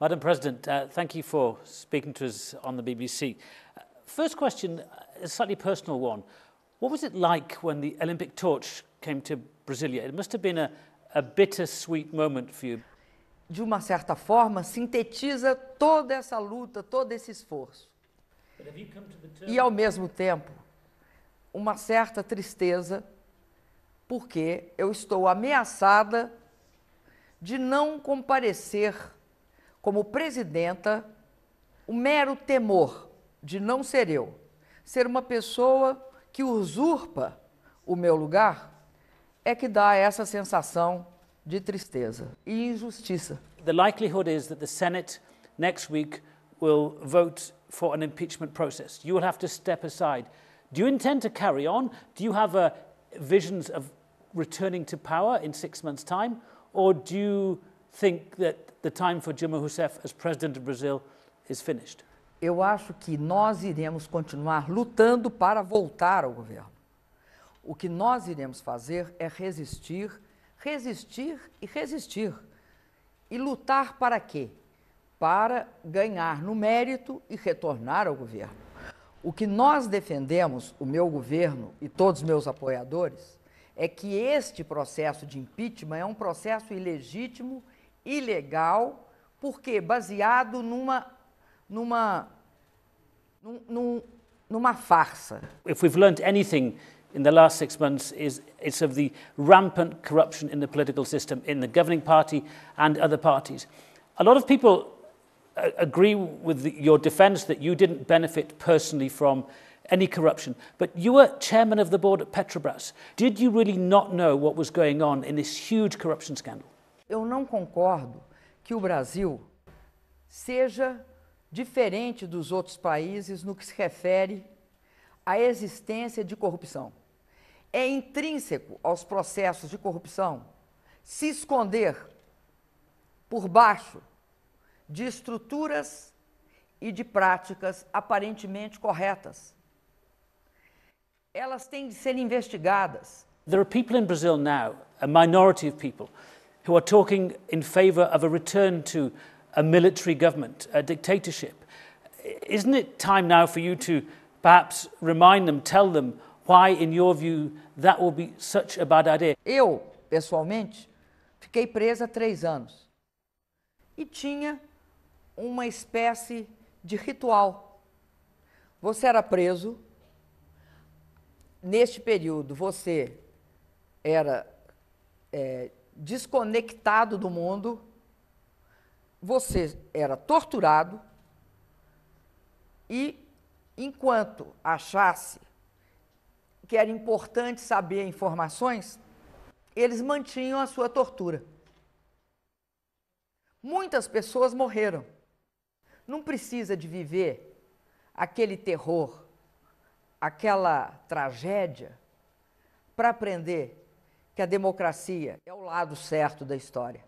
Madam President, uh, thank you for speaking to us on the BBC. Uh, first question, a slightly personal one. What was it like when the Olympic torch came to Brasilia? It must have been a, a bittersweet moment for you. De uma certa forma, sintetiza toda essa luta, todo esse esforço. E, ao mesmo tempo, uma certa tristeza, porque eu estou ameaçada de não comparecer como presidenta, o mero temor de não ser eu, ser uma pessoa que usurpa o meu lugar, é que dá essa sensação de tristeza e injustiça. The likelihood is that the Senate next week will vote for an impeachment process. You will have to step aside. Do you intend to carry on? Do you have uh, visions of returning to power in six months' time, or do you think that the time for Dilma Rousseff as president of Brazil is finished? Eu acho que nós iremos continuar lutando para voltar ao governo. O que nós iremos fazer é resistir, resistir e resistir. E lutar para quê? Para ganhar no mérito e retornar ao governo. O que nós defendemos, o meu governo e todos os meus apoiadores, é que este processo de impeachment é um processo ilegítimo ilegal, porque baseado numa, numa, num, numa farsa. If we've learned anything in the last six months is it's of the rampant corruption in the political system, in the governing party and other parties. A lot of people uh, agree with the, your defense that you didn't benefit personally from any corruption, but you were chairman of the board at Petrobras. Did you really not know what was going on in this huge corruption scandal? Eu não concordo que o Brasil seja diferente dos outros países no que se refere à existência de corrupção. É intrínseco aos processos de corrupção se esconder por baixo de estruturas e de práticas aparentemente corretas. Elas têm de ser investigadas. There are people in Brazil now, a minority of people, who are talking in favor of a return to a military government, a dictatorship. Isn't it time now for you to perhaps remind them, tell them why, in your view, that will be such a bad idea? Eu, pessoalmente, fiquei presa três anos e tinha uma espécie de ritual. Você era preso. Neste período, você era é, desconectado do mundo, você era torturado e, enquanto achasse que era importante saber informações, eles mantinham a sua tortura. Muitas pessoas morreram. Não precisa de viver aquele terror, aquela tragédia, para aprender que a democracia é o lado certo da história.